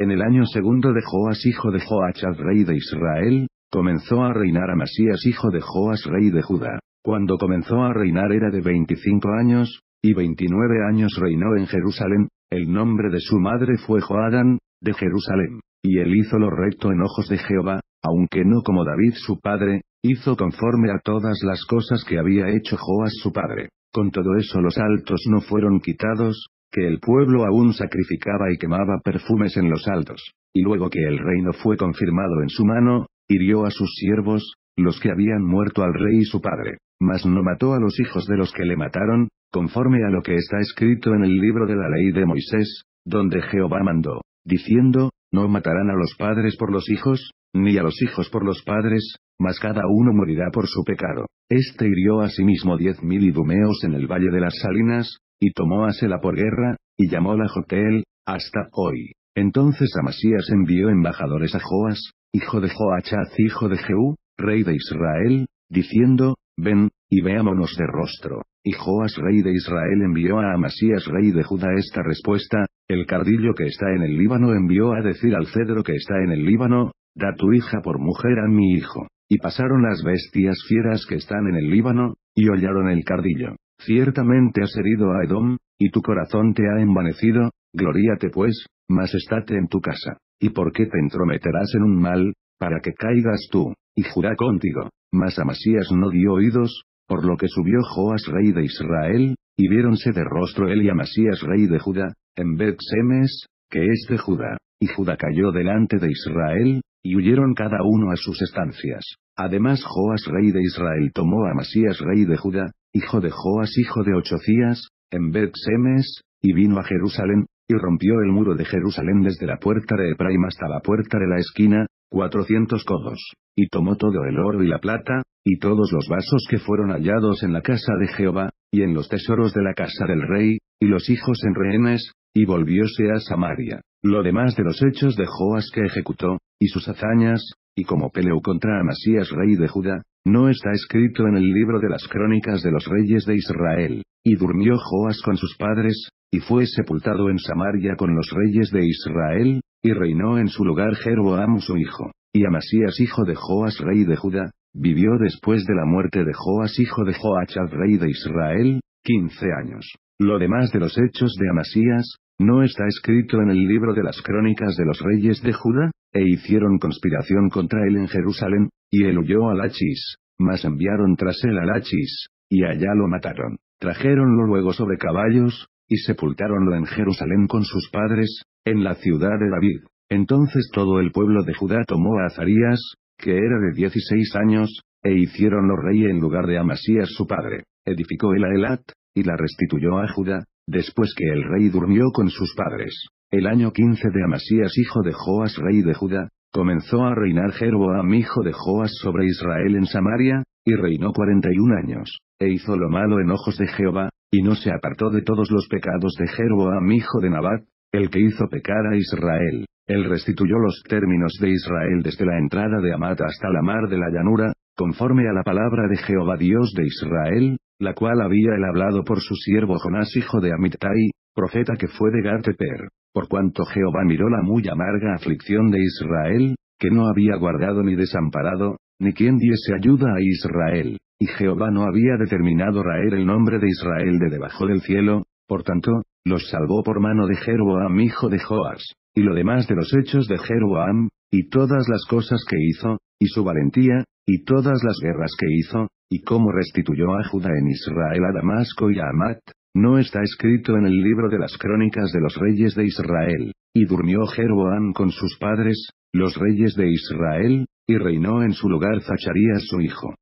En el año segundo de Joas hijo de Joachad rey de Israel, comenzó a reinar Amasías hijo de Joas rey de Judá. Cuando comenzó a reinar era de veinticinco años, y veintinueve años reinó en Jerusalén, el nombre de su madre fue Joadán, de Jerusalén. Y él hizo lo recto en ojos de Jehová, aunque no como David su padre, hizo conforme a todas las cosas que había hecho Joas su padre. Con todo eso los altos no fueron quitados, que el pueblo aún sacrificaba y quemaba perfumes en los altos, y luego que el reino fue confirmado en su mano, hirió a sus siervos, los que habían muerto al rey y su padre, mas no mató a los hijos de los que le mataron, conforme a lo que está escrito en el libro de la ley de Moisés, donde Jehová mandó, diciendo, no matarán a los padres por los hijos, ni a los hijos por los padres, mas cada uno morirá por su pecado. Este hirió a sí mismo diez mil idumeos en el valle de las salinas, y tomó a por guerra, y llamóla Jotel, hasta hoy. Entonces Amasías envió embajadores a Joas, hijo de Joachaz hijo de Jeú, rey de Israel, diciendo, ven, y veámonos de rostro. Y Joas rey de Israel envió a Amasías rey de Judá esta respuesta, el cardillo que está en el Líbano envió a decir al cedro que está en el Líbano, da tu hija por mujer a mi hijo. Y pasaron las bestias fieras que están en el Líbano, y hollaron el cardillo. Ciertamente has herido a Edom, y tu corazón te ha envanecido, gloríate pues, mas estate en tu casa. ¿Y por qué te entrometerás en un mal, para que caigas tú, y jura contigo? Mas Amasías no dio oídos, por lo que subió Joas rey de Israel, y viéronse de rostro él y Amasías rey de Judá, en Bet-Semes, que es de Judá, y Judá cayó delante de Israel, y huyeron cada uno a sus estancias. Además Joas rey de Israel tomó a Amasías rey de Judá, hijo de Joas hijo de Ochocías, en Bet-Semes, y vino a Jerusalén, y rompió el muro de Jerusalén desde la puerta de Epraim hasta la puerta de la esquina, cuatrocientos codos, y tomó todo el oro y la plata, y todos los vasos que fueron hallados en la casa de Jehová, y en los tesoros de la casa del rey, y los hijos en rehenes, y volvióse a Samaria. Lo demás de los hechos de Joas que ejecutó, y sus hazañas, y como peleó contra Amasías rey de Judá, no está escrito en el libro de las crónicas de los reyes de Israel. Y durmió Joas con sus padres, y fue sepultado en Samaria con los reyes de Israel, y reinó en su lugar Jeroboam su hijo. Y Amasías hijo de Joas rey de Judá, vivió después de la muerte de Joas hijo de Joachad rey de Israel, quince años. Lo demás de los hechos de Amasías, ¿no está escrito en el libro de las crónicas de los reyes de Judá? e hicieron conspiración contra él en Jerusalén, y él huyó a Lachis, mas enviaron tras él a Lachis, y allá lo mataron, trajeronlo luego sobre caballos, y sepultáronlo en Jerusalén con sus padres, en la ciudad de David. Entonces todo el pueblo de Judá tomó a Azarías, que era de dieciséis años, e hicieronlo rey en lugar de Amasías su padre. Edificó él a Elat, y la restituyó a Judá, después que el rey durmió con sus padres. El año 15 de Amasías hijo de Joas rey de Judá, comenzó a reinar Jeroboam hijo de Joas sobre Israel en Samaria, y reinó cuarenta y un años, e hizo lo malo en ojos de Jehová, y no se apartó de todos los pecados de Jeroboam hijo de Nabat, el que hizo pecar a Israel. Él restituyó los términos de Israel desde la entrada de Amat hasta la mar de la llanura, conforme a la palabra de Jehová Dios de Israel, la cual había él hablado por su siervo Jonás hijo de Amittai, profeta que fue de Garteper por cuanto Jehová miró la muy amarga aflicción de Israel, que no había guardado ni desamparado, ni quien diese ayuda a Israel, y Jehová no había determinado raer el nombre de Israel de debajo del cielo, por tanto, los salvó por mano de Jeroboam hijo de Joas, y lo demás de los hechos de Jeroboam, y todas las cosas que hizo, y su valentía, y todas las guerras que hizo, y cómo restituyó a Judá en Israel a Damasco y a Amat, no está escrito en el libro de las crónicas de los reyes de Israel. Y durmió Jeroboam con sus padres, los reyes de Israel, y reinó en su lugar Zacharías su hijo.